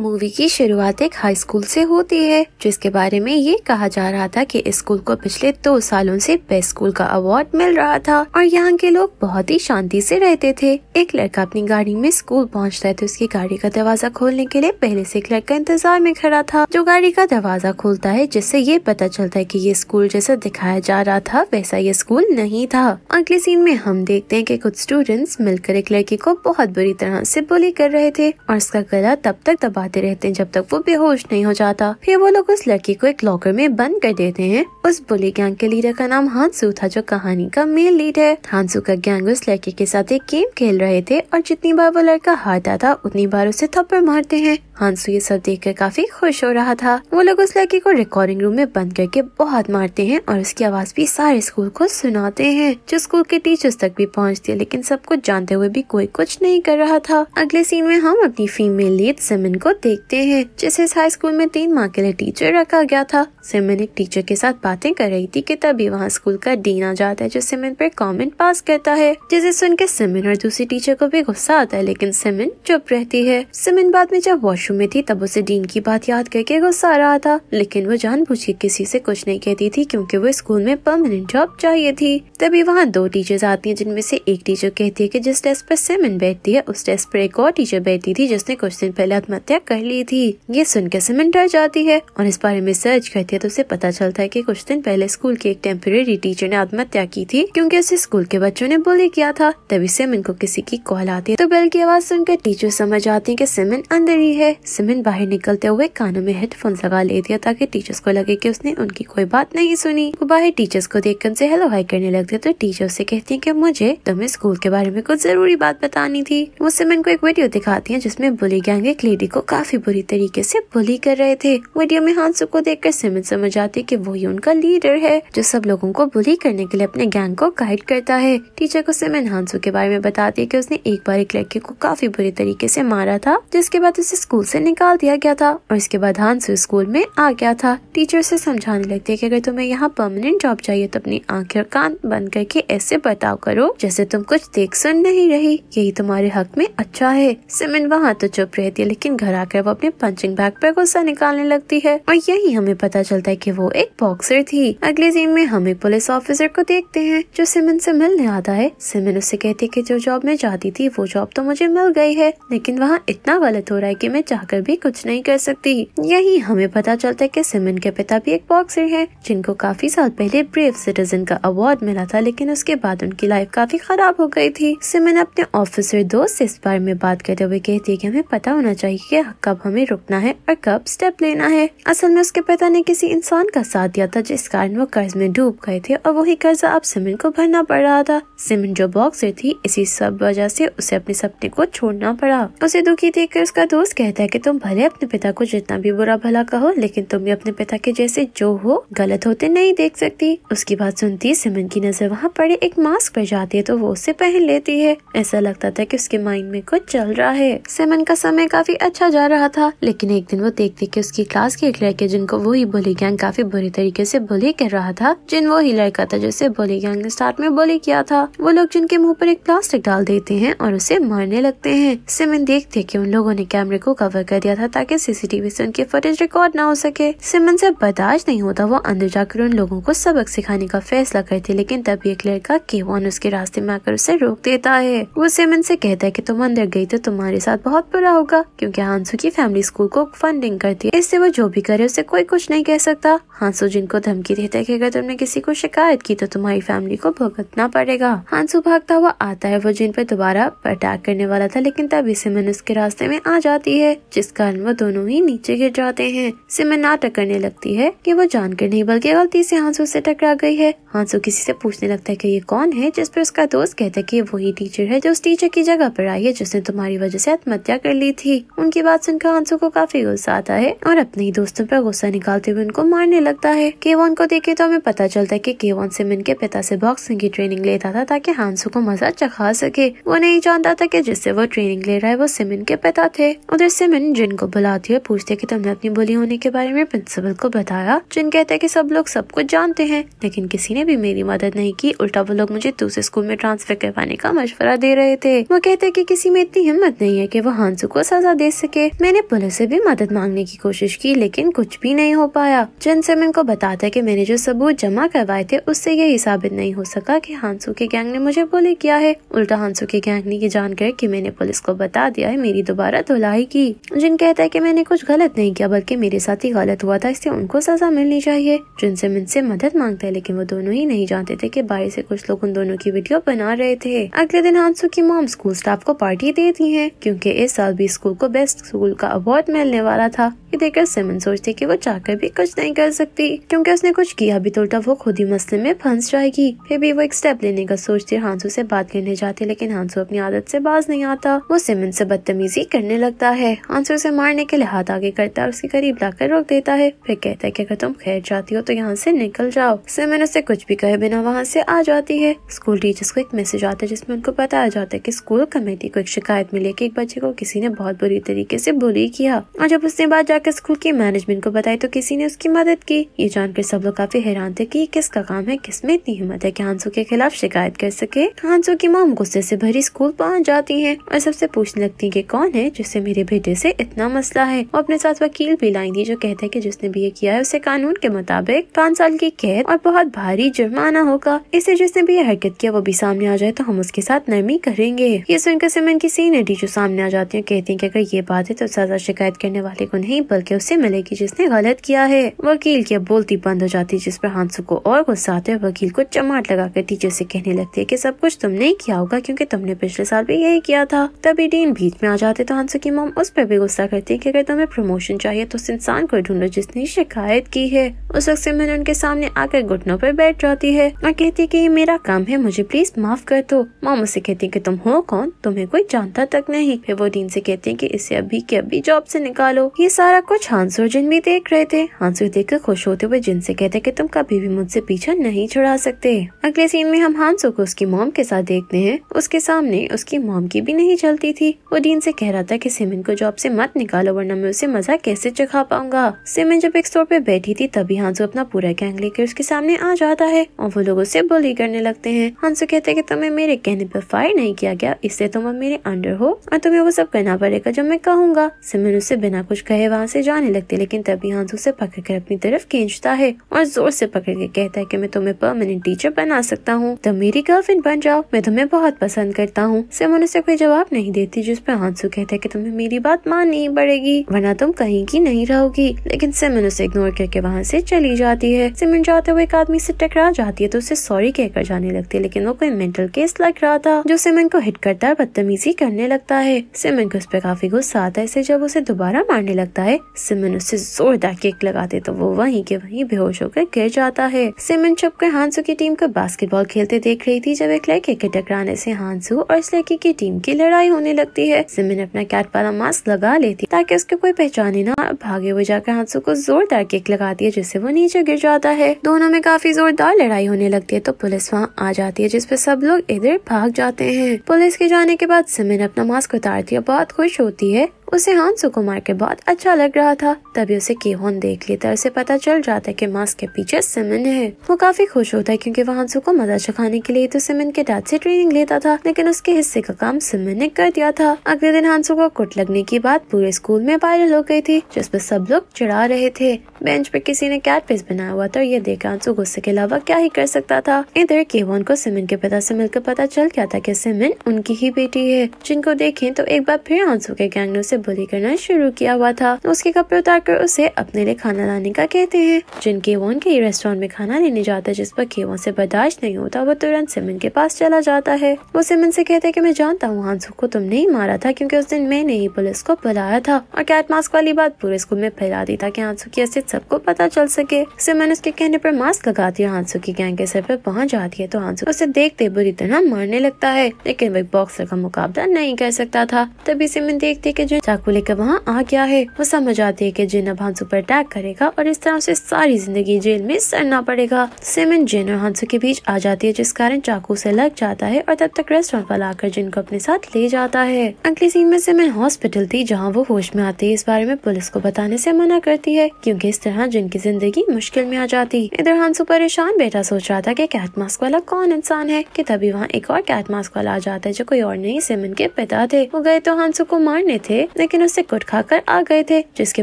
movie की शुरुआत एक हाई स्कूल से होती है जिसके बारे में ये कहा जा रहा था कि स्कूल को पिछले दो सालों से बेस्ट स्कूल का अवार्ड मिल रहा था और यहाँ के लोग बहुत ही शांति से रहते थे एक लड़का अपनी गाड़ी में स्कूल पहुँचता है तो उसकी गाड़ी का दरवाजा खोलने के लिए पहले से एक लड़का इंतजार में खड़ा था जो गाड़ी का दरवाजा खोलता है जिससे ये पता चलता है की ये स्कूल जैसा दिखाया जा रहा था वैसा ये स्कूल नहीं था अगले सीन में हम देखते है की कुछ स्टूडेंट्स मिलकर एक लड़की को बहुत बुरी तरह ऐसी बुली कर रहे थे और उसका गला तब तक दबा आते रहते हैं जब तक वो बेहोश नहीं हो जाता फिर वो लोग उस लड़की को एक लॉकर में बंद कर देते हैं उस बुली गैंग के लीडर का नाम हांसू था जो कहानी का मेन लीड है हांसू का गैंग उस लड़की के साथ एक गेम खेल रहे थे और जितनी बार वो लड़का हारता था उतनी बार उसे थप्पड़ मारते हैं हांसू ये सब देख काफी खुश हो रहा था वो लोग उस लड़की को रिकॉर्डिंग रूम में बंद करके बहुत मारते हैं और उसकी आवाज भी सारे स्कूल को सुनाते हैं जो स्कूल के टीचर्स तक भी पहुँचते है लेकिन सब कुछ जानते हुए भी कोई कुछ नहीं कर रहा था अगले सीन में हम अपनी फीमेल लीड सिमन को देखते हैं जिस इस हाई स्कूल में तीन माह के लिए टीचर रखा गया था सिमन एक टीचर के साथ बातें कर रही थी कि तभी वहाँ स्कूल का डीन आ जाता है जो सिमन पर कमेंट पास करता है जिसे सुन के सिमन और दूसरी टीचर को भी गुस्सा आता है लेकिन सिमन चुप रहती है सिमन बाद में जब वॉशरूम में थी तब उसे डीन की बात याद करके गुस्सा आ रहा था लेकिन वो जान किसी से कुछ नहीं कहती थी क्यूँकी वो स्कूल में परमानेंट जॉब चाहिए थी तभी वहाँ दो टीचर आती है जिनमें से एक टीचर कहती है की जिस डेस्क पर सिमन बैठती है उस डेस्क पर एक और टीचर बैठती थी जिसने कुछ दिन पहले आत्महत्या कर ली थी ये सुनकर सिमन डर जाती है और इस बारे में सर्च करती है तो उसे पता चलता है की कुछ दिन पहले स्कूल के एक टेम्परेरी टीचर ने आत्महत्या की थी क्यूँकी उसे स्कूल के बच्चों ने बोली किया था तभी सिमन को किसी की कॉल आती है तो बेल की आवाज सुनकर टीचर समझ आती है की सिमन अंदर ही है सिमन बाहर निकलते हुए कानों में हेडफोन लगा लेती है ताकि टीचर्स को लगे की उसने उनकी कोई बात नहीं सुनी वो बाहर टीचर्स को देख कर उनसे हेलो हाई करने लगते तो टीचर उसे कहती है की मुझे तुम्हें स्कूल के बारे में कुछ जरूरी बात बतानी थी वो सिमन को एक वीडियो दिखाती है जिसमे बुली गैंग एक लेडी को काफी बुरी तरीके से बुली कर रहे थे वीडियो में हांसू को देखकर सिमन समझ आती कि वही उनका लीडर है जो सब लोगों को बुली करने के लिए अपने गैंग को गाइड करता है टीचर को सिमन हांसू के बारे में बताती है की उसने एक बार एक लड़के को काफी बुरी तरीके ऐसी मारा था जिसके बाद उसे स्कूल ऐसी निकाल दिया गया था और इसके बाद हांसू स्कूल में आ गया था टीचर ऐसी समझाने लगती है की अगर तुम्हें यहाँ परमानेंट जॉब चाहिए तो अपनी आँखें कान बंद करके ऐसे बताओ करो जैसे तुम कुछ देख सुन नहीं रही यही तुम्हारे हक में अच्छा है सिमन वहाँ तो चुप रहती है लेकिन घर आ जाकर वो अपने पंचिंग बैग पर गुस्सा निकालने लगती है और यही हमें पता चलता है की वो एक बॉक्सर थी अगले दिन में हम एक पुलिस ऑफिसर को देखते हैं जो सिमन से मिलने आता है सिमन उससे कहती है की जो जॉब में जाती थी वो जॉब तो मुझे मिल गई है लेकिन वहाँ इतना गलत हो रहा है की मैं चाहकर भी कुछ नहीं कर सकती यही हमें पता चलता है की सिमन के पिता भी एक बॉक्सर है जिनको काफी साल पहले ब्रेव सिटीजन का अवार्ड मिला था लेकिन उसके बाद उनकी लाइफ काफी खराब हो गई थी सिमन अपने ऑफिसर दोस्त से इस बारे में बात करते हुए कहती है की हमें पता होना चाहिए कि कब हमें रुकना है और कब स्टेप लेना है असल में उसके पिता ने किसी इंसान का साथ दिया था जिस कारण वो कर्ज में डूब गए थे और वही कर्जा अब सिमन को भरना पड़ रहा था सिमन जो बॉक्सर थी इसी सब वजह से उसे अपने सपने को छोड़ना पड़ा उसे दुखी देख कर उसका दोस्त कहता है की तुम भले अपने पिता को जितना भी बुरा भला कहो लेकिन तुम भी अपने पिता के जैसे जो हो गलत होते नहीं देख सकती उसकी बात सुनती सिमन की नजर वहाँ पड़े एक मास्क पर जाती है तो वो उसे पहन लेती है ऐसा लगता था की उसके माइंड में कुछ चल रहा है सिमन का समय काफी अच्छा जा रहा था लेकिन एक दिन वो देख देख के उसकी क्लास के एक लड़के जिनको वो ही बोली गैंग काफी बुरी तरीके से बोली कर रहा था जिन वो ही लड़का था जिसे बोली गैंग ने स्टार्ट में बोली किया था वो लोग जिनके मुँह पर एक प्लास्टिक डाल देते हैं और उसे मारने लगते हैं सिमिन देख देख के उन लोगों ने कैमरे को कवर कर दिया था ताकि सीसीटीवी से उनकी फुटेज रिकॉर्ड ना हो सके सिमन से बर्दाश्त नहीं होता वो अंदर जाकर उन लोगों को सबक सिखाने का फैसला करते लेकिन तभी एक लड़का केवान उसके रास्ते में आकर उसे रोक देता है वो सिमन से कहता है की तुम अंदर गयी तो तुम्हारे साथ बहुत बुरा होगा क्यूँकी हांस हांसू की फैमिली स्कूल को फंडिंग करती है इससे वो जो भी करे उसे कोई कुछ नहीं कह सकता हांसू जिनको धमकी देता है की अगर तुमने किसी को शिकायत की तो तुम्हारी फैमिली को भुगतना पड़ेगा हांसू भागता हुआ आता है वो जिन पर दोबारा अटैक करने वाला था लेकिन तभी सिमन उसके रास्ते में आ जाती है जिस कारण वो दोनों ही नीचे गिर जाते हैं सिमन नाटक करने लगती है कि वो जानकर नहीं बल्कि गलती से हांसू से टकरा गई है हांसू किसी से पूछने लगता है कि ये कौन है जिस पर उसका दोस्त कहता है कि वही टीचर है जो उस टीचर की जगह पर आई है जिसने तुम्हारी वजह से आत्महत्या कर ली थी उनकी बात बात सुनकर अंशु को काफी गुस्सा आता है और अपने ही दोस्तों पर गुस्सा निकालते हुए उनको मारने लगता है केवन को देखे तो हमें पता चलता है कि केवन सिमन के पिता से बॉक्सिंग की ट्रेनिंग लेता था ताकि हांसू को मजा चखा सके वो नहीं जानता था कि जिससे वो ट्रेनिंग ले रहा है वो सिमिन के पिता थे उधर सिमिन जिनको बुलाती है पूछते की तुमने अपनी बोली होने के बारे में प्रिंसिपल को बताया जिन कहते हैं की सब लोग सब कुछ जानते हैं लेकिन किसी ने भी मेरी मदद नहीं की उल्टा वो लोग मुझे दूसरे स्कूल में ट्रांसफर करवाने का मशवरा दे रहे थे वो कहते की कि किसी में इतनी हिम्मत नहीं है की वो हांसू को सजा दे सके मैंने पुलिस से भी मदद मांगने की कोशिश की लेकिन कुछ भी नहीं हो पाया जिन सिमन को बताता कि मैंने जो सबूत जमा करवाए थे उससे यही साबित नहीं हो सका कि हांसू के गैंग ने मुझे बोले किया है उल्टा हांसू के गैंग ने ये जानकर कि मैंने पुलिस को बता दिया है मेरी दोबारा धुलाई की जिन कहता है की मैंने कुछ गलत नहीं किया बल्कि मेरे साथ ही गलत हुआ था इसलिए उनको सजा मिलनी चाहिए जिन सिमन से मदद मांगता है लेकिन वो दोनों ही नहीं जानते थे की बाहर से कुछ लोग उन दोनों की वीडियो बना रहे थे अगले दिन हांसू की मॉम स्कूल स्टाफ को पार्टी देती है क्यूँकी इस साल भी स्कूल को बेस्ट रसूल का अवार्ड मिलने वाला था ये देखकर सिमन सोचती कि वो चाहकर भी कुछ नहीं कर सकती क्योंकि उसने कुछ किया भी तो उल्टा वो खुद ही मसले में फंस जाएगी फिर भी वो एक स्टेप लेने का सोचती हांसू से बात करने जाती लेकिन हांसू अपनी आदत से बाज नहीं आता वो सिमन से बदतमीजी करने लगता है हांसू उसे मारने के लिए हाथ आगे करता है उसके करीब लाकर रोक देता है फिर कहता है की अगर तुम खैर जाती हो तो यहाँ से निकल जाओ सिमन उसे कुछ भी कहे बिना वहाँ से आ जाती है स्कूल टीचर्स को एक मैसेज आता है जिसमे उनको बताया जाता है की स्कूल कमेटी को एक शिकायत मिली की एक बच्चे को किसी ने बहुत बुरी तरीके ऐसी उसे बुली किया हाँ, और जब उसने बाद जाकर स्कूल की मैनेजमेंट को बताई तो किसी ने उसकी मदद की ये जानकर सब लोग काफी हैरान थे कि किसका काम है किसमें इतनी हिम्मत है की हांसू के खिलाफ शिकायत कर सके हांसू की माँ गुस्से ऐसी भरी स्कूल पहुँच जाती है और सबसे पूछने लगती है की कौन है जिससे मेरे बेटे ऐसी इतना मसला है और अपने साथ वकील भी लाई थी जो कहते हैं की जिसने भी ये किया है उसे कानून के मुताबिक पाँच साल की कैद और बहुत भारी जुर्माना होगा इसे जिसने भी ये हरकत किया वो भी सामने आ जाए तो हम उसके साथ नरमी करेंगे ये सुनकर सिमन की सीनियर टीचर सामने आ जाती है कहती है की अगर ये बात है तो सजा शिकायत करने वाले को नहीं बल्कि उसे मिलेगी जिसने गलत किया है वकील की अब बोलती बंद हो जाती जिस पर हांसू को और गुस्सा आते वकील को चमाट लगाकर टीचर ऐसी कहने लगती है की सब कुछ तुमने ही किया होगा क्यूँकी तुमने पिछले साल भी यही किया था तभी डीन बीच में आ जाते तो हांसू की मोम उस पर भी गुस्सा करती है की अगर तुम्हें प्रमोशन चाहिए तो उस इंसान को ढूंढो जिसने शिकायत की है उस वक्त मैंने उनके सामने आकर घुटनों पर बैठ जाती है और कहती है की ये मेरा काम है मुझे प्लीज माफ कर दो माम उसे कहती है की तुम हो कौन तुम्हें कोई जानता तक नहीं फिर वो डीन से कहती है की इसे अभी अभी के अभी जॉब से निकालो ये सारा कुछ हांसू और जिन भी देख रहे थे हांसू देख कर खुश होते हुए जिन से कहते कि तुम कभी भी मुझसे पीछा नहीं छुड़ा सकते अगले सीन में हम हांसू को उसकी मोम के साथ देखते हैं उसके सामने उसकी मोम की भी नहीं चलती थी वो डीन से कह रहा था की सिमिन को जॉब से मत निकालो वरना मैं उसे मजा कैसे चखा पाऊंगा सिमिन जब एक स्टोर पे बैठी थी तभी हांसू अपना पूरा गैंग लेकर उसके सामने आ जाता है और वो लोग उससे बोली करने लगते हैं हांसू कहते की तुम्हें मेरे कहने पर फायर नहीं किया गया इससे तुम अब मेरे अंडर हो और तुम्हें वो सब करना पड़ेगा जब मैं कहूँ रहूंगा सिमन उसे बिना कुछ कहे वहाँ से जाने लगती लेकिन तभी हांस उसे कर अपनी तरफ खींचता है और जोर से पकड़ के कहता है कि मैं तुम्हें परमानेंट टीचर बना सकता हूँ तुम मेरी गर्लफ्रेंड बन जाओ मैं तुम्हें बहुत पसंद करता हूँ सिमन उसे कोई जवाब नहीं देती जिस पर हांसू कहता है की तुम्हें मेरी बात माननी पड़ेगी वरना तुम कहीं की नहीं रहोगी लेकिन सिमन उसे इग्नोर करके वहाँ से चली जाती है सिमन जाते हुए एक आदमी से टकरा जाती है तो उसे सॉरी कहकर जाने लगती है लेकिन वो कोई मेंटल केस लग रहा था जो सिमन को हिट करता है बदतमीजी करने लगता है सिमन को उस पर काफी गुस्सा आता जाता है इसे जब उसे दोबारा मारने लगता है सिमन उसे जोरदार किक लगाते तो वो वहीं के वहीं बेहोश होकर गिर जाता है सिमन कर हांसू की टीम को बास्केटबॉल खेलते देख रही थी जब एक लड़के के टकराने से हांसू और इस लड़की की टीम की लड़ाई होने लगती है सिमन अपना कैट वाला मास्क लगा लेती ताकि उसके कोई पहचाने ना और भागे हुए जाकर हांसू को जोरदार किक लगाती है जिससे वो नीचे गिर जाता है दोनों में काफी जोरदार लड़ाई होने लगती है तो पुलिस वहाँ आ जाती है जिसपे सब लोग इधर भाग जाते हैं पुलिस के जाने के बाद सिमन अपना मास्क उतारती है बहुत खुश होती है उसे हांसू को मार के बहुत अच्छा लग रहा था तभी उसे केहोन देख लेता उसे पता चल जाता है कि मास्क के पीछे सिमन है वो काफी खुश होता है क्योंकि वह हांसू को मजा चखाने के लिए तो सिमन के डैड से ट्रेनिंग लेता था लेकिन उसके हिस्से का काम सिमन ने कर दिया था अगले दिन हांसू को कुट लगने की बात पूरे स्कूल में वायरल हो गई थी जिस पर सब लोग चिड़ा रहे थे बेंच पर किसी ने कैट पेस बनाया हुआ था यह ये देख हांसू गुस्से के अलावा क्या ही कर सकता था इधर केवन को सिमन के पिता से मिलकर पता चल गया था की सिमन उनकी ही बेटी है जिनको देखे तो एक बार फिर हांसू के गैंग ने उसे बुली करना शुरू किया हुआ था उसके कपड़े उतार कर उसे अपने लिए खाना लाने का कहते हैं जिन केवन के रेस्टोरेंट में खाना लेने जाता है जिस पर केवन से बर्दाश्त नहीं होता वो तुरंत सिमन के पास चला जाता है वो सिमन से कहते हैं कि मैं जानता हूँ हांसू को तुमने ही मारा था क्योंकि उस दिन मैंने ही पुलिस को बुलाया था और कैट मास्क वाली बात पूरे स्कूल में फैला दी ताकि हांसू की असियत सबको पता चल सके सिमन उसके कहने पर मास्क लगाती है हांसू की गैंग के सर पर पहुँच जाती है तो हांसू उसे देखते बुरी तरह मारने लगता है लेकिन वह बॉक्सर का मुकाबला नहीं कर सकता था तभी सिमन देखते कि जो चाकू लेकर वहाँ आ गया है वो समझ आती है की जिन अब हांसू पर अटैक करेगा और इस तरह उसे सारी जिंदगी जेल में सड़ना पड़ेगा सिमिन जिन और हांसू के बीच आ जाती है जिस कारण चाकू से लग जाता है और तब तक रेस्टोरेंट वाला आकर जिन को अपने साथ ले जाता है अगली सीन में सिमिन हॉस्पिटल थी जहाँ वो होश में आती है इस बारे में पुलिस को बताने ऐसी मना करती है क्यूँकी इस तरह जिनकी जिंदगी मुश्किल में आ जाती इधर हांसू परेशान बेटा सोच रहा था की कैट मास्क वाला कौन इंसान है की तभी वहाँ एक और कैट मास्क वाला आ जाता है जो कोई और नहीं सिमिन के पिता थे वो गए तो हांसू को मारने थे लेकिन उससे गुट खाकर आ गए थे जिसके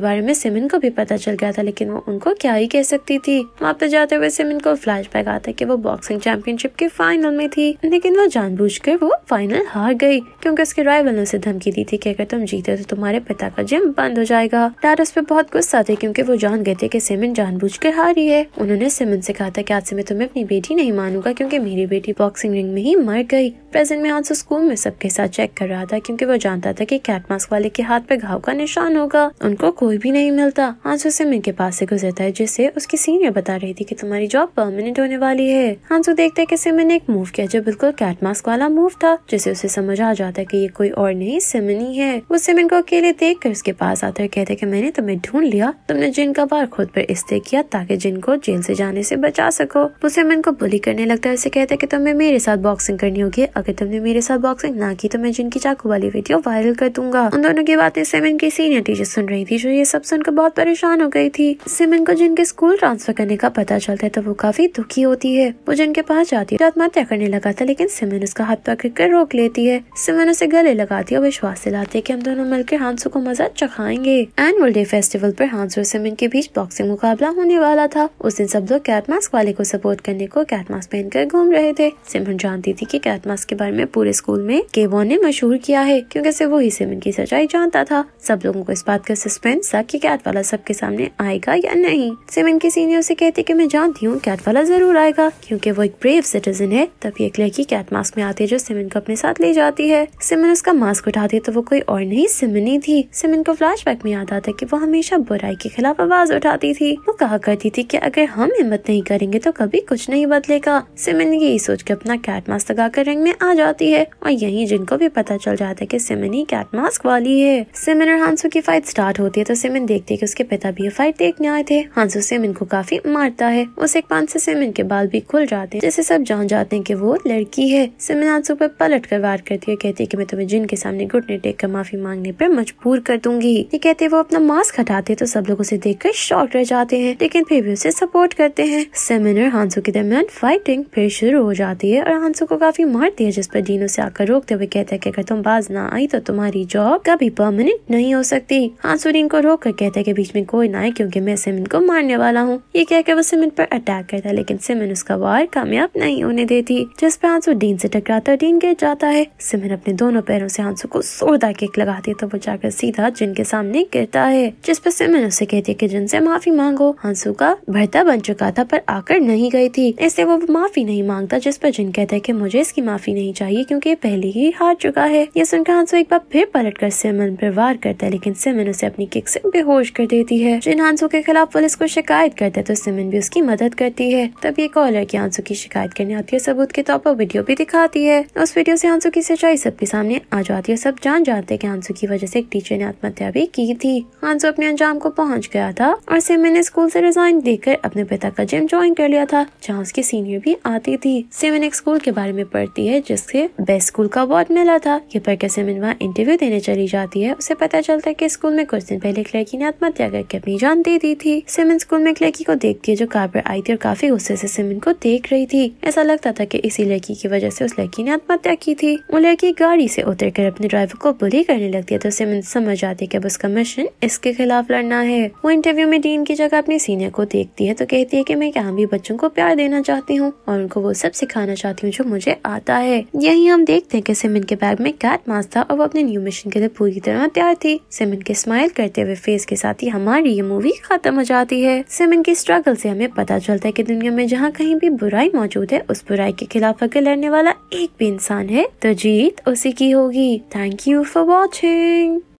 बारे में सिमिन को भी पता चल गया था लेकिन वो उनको क्या ही कह सकती थी वहाँ पे जाते हुए सिमिन को फ्लैश बैक आता की वो बॉक्सिंग चैंपियनशिप के फाइनल में थी लेकिन वो कर वो फाइनल हार गई क्यूँकी उसके राइवल ने उसे धमकी दी थी की अगर तुम जीते तो तुम्हारे पिता का जिम बंद हो जाएगा डैड उस पर बहुत गुस्सा थे क्यूँकी वो जान गए थे की सिमिन जानबूझकर हारी है उन्होंने सिमिन से कहा था की आज से मैं तुम्हें अपनी बेटी नहीं मानूंगा क्योंकि मेरी बेटी बॉक्सिंग रिंग में ही मर गई प्रेजेंट में हांसो स्कूल में सबके साथ चेक कर रहा था क्योंकि वो जानता था कि कैट मास्क वाले के हाथ पे घाव का निशान होगा उनको कोई भी नहीं मिलता हांसो सिमिन के पास से गुजरता है जिसे उसकी सीनियर बता रही थी कि तुम्हारी जॉब परमानेंट होने वाली है हांसो देखते है कि सिमिन ने एक मूव किया जो बिल्कुल कैट मास्क वाला मूव था जिसे उसे समझ आ जाता है की ये कोई और नहीं सिमिन ही है वो सिमिन को अकेले देख कर उसके पास आता है कहते की मैंने तुम्हें ढूंढ लिया तुमने जिन का बार खुद पर इस्ते किया ताकि जिन को जेल से जाने से बचा सको वो सिमिन को बुली करने लगता है उसे कहते की तुम्हें मेरे साथ बॉक्सिंग करनी होगी अगर तुमने मेरे साथ बॉक्सिंग ना की तो मैं जिनकी चाकू वाली वीडियो वायरल कर दूंगा उन दोनों की ये बातें सिमन की सीनियर टीचर सुन रही थी जो ये सब सुनकर बहुत परेशान हो गई थी सिमन को जिनके स्कूल ट्रांसफर करने का पता चलता है तो वो काफी दुखी होती है वो जिनके पास जाती है आत्महत्या करने लगा था लेकिन सिमन उसका हाथ पकड़ कर रोक लेती है सिमन उसे गले लगाती है और विश्वास दिलाती है की हम दोनों मिलकर हांसू को मजा चखाएंगे एनुअल डे फेस्टिवल पर हांसू और सिमन के बीच बॉक्सिंग मुकाबला होने वाला था उस दिन सब लोग कैट मास्क वाले को सपोर्ट करने को कैट मास्क पहनकर घूम रहे थे सिमन जानती थी की कैट मास्क के बारे में पूरे स्कूल में केवन ने मशहूर किया है क्यूँकी वो ही सिमन की सजाई जान जानता था सब लोगों को इस बात का सस्पेंस था कि वाला सबके सामने आएगा या नहीं सिमिन के सीनियर से कहती कि मैं जानती हूँ कैट वाला जरूर आएगा क्योंकि वो एक ब्रेव सिटीजन है तभी एक लड़की कैट मास्क में आती है जो सिमिन को अपने साथ ले जाती है सिमिन उसका मास्क उठाती है तो वो कोई और नहीं सिमिन ही थी सिमिन को फ्लैश में याद आता की वो हमेशा बुराई के खिलाफ आवाज उठाती थी वो कहा करती थी कि अगर हम हिम्मत नहीं करेंगे तो कभी कुछ नहीं बदलेगा सिमिन यही सोच के अपना कैट मास्क लगा कर रिंग में आ जाती है और यही जिनको भी पता चल जाता है की सिमिन ही कैट मास्क वाली है थे और हांसू की फाइट स्टार्ट होती है तो सिमिन देखते है कि उसके पिता भी ये फाइट देखने आए थे हांसू सिमिन को काफी मारता है उस एक पान से सिमिन के बाल भी खुल जाते हैं जैसे सब जान जाते हैं कि वो लड़की है सिमिन हांसू पर पलट कर वार करती है कहती है कि मैं तुम्हें जिन के सामने घुटने टेक कर माफी मांगने पर मजबूर कर दूंगी ये कहते वो अपना मास्क हटाते तो सब लोग उसे देख कर शॉक रह जाते हैं लेकिन फिर भी उसे सपोर्ट करते हैं सिमिन और हांसू के दरमियान फाइटिंग फिर शुरू हो जाती है और हांसू को काफी मारती है जिस पर जीनों से आकर रोकते हुए कहते है कि अगर तुम बाज ना आई तो तुम्हारी जॉब कभी परमानेंट नहीं हो सकती हाँ, सुरीन को रोक कर कहता है की बीच में कोई ना आए क्योंकि मैं सिमिन को मारने वाला हूँ ये कहकर वो सिमिन पर अटैक करता है लेकिन सिमिन उसका वार कामयाब नहीं होने देती जिस पर आंसू डीन से टकराता है डीन गिर जाता है सिमिन अपने दोनों पैरों से आंसू को सोदा केक लगाती है तो वो जाकर सीधा जिन के सामने गिरता है जिस पर सिमन उसे कहती है की जिन से माफी मांगो आंसू का भरता बन चुका था पर आकर नहीं गई थी इसलिए वो माफी नहीं मांगता जिस पर जिन कहता है की मुझे इसकी माफी नहीं चाहिए क्यूँकी पहले ही हार चुका है ये सुनकर आंसू एक बार फिर पलट कर सिमन दुश्मन पर वार करता है लेकिन सिमन उसे अपनी किक से बेहोश कर देती है जिन आंसू के खिलाफ पुलिस को शिकायत करता है तो सिमन भी उसकी मदद करती है तब ये कॉलर की आंसू की शिकायत करने आती है सबूत के तौर पर वीडियो भी दिखाती है उस वीडियो से आंसू की सच्चाई सबके सामने आ जाती है सब जान जाते हैं आंसू की वजह से एक टीचर ने आत्महत्या भी की थी आंसू अपने अंजाम को पहुँच गया था और सिमन ने स्कूल ऐसी रिजाइन देकर अपने पिता का जिम ज्वाइन कर लिया था जहाँ उसकी सीनियर भी आती थी सिमन एक स्कूल के बारे में पढ़ती है जिससे बेस्ट स्कूल का अवार्ड मिला था ये पढ़कर सिमन वहाँ इंटरव्यू देने चली जाती होती है उसे पता चलता है कि स्कूल में कुछ दिन पहले एक लड़की ने आत्महत्या करके अपनी जान दे दी थी सिमिन स्कूल में एक लड़की को देखती है जो कार पर आई थी और काफी गुस्से से सिमिन को देख रही थी ऐसा लगता था कि इसी लड़की की वजह से उस लड़की ने आत्महत्या की थी वो लड़की गाड़ी से उतर कर अपने ड्राइवर को बुरी करने लगती है तो सिमिन समझ आती है की अब उसका मिशन इसके खिलाफ लड़ना है वो इंटरव्यू में डीन की जगह अपने सीनियर को देखती है तो कहती है की मैं यहाँ भी बच्चों को प्यार देना चाहती हूँ और उनको वो सब सिखाना चाहती हूँ जो मुझे आता है यही हम देखते हैं की सिमिन के बैग में कैट मास्क था और वो अपने न्यू मिशन के लिए पूरी तरह तैयार थी सिमन के स्माइल करते हुए फेस के साथ ही हमारी ये मूवी खत्म हो जाती है सिमन की स्ट्रगल से हमें पता चलता है कि दुनिया में जहाँ कहीं भी बुराई मौजूद है उस बुराई के खिलाफ अगर लड़ने वाला एक भी इंसान है तो जीत उसी की होगी थैंक यू फॉर वॉचिंग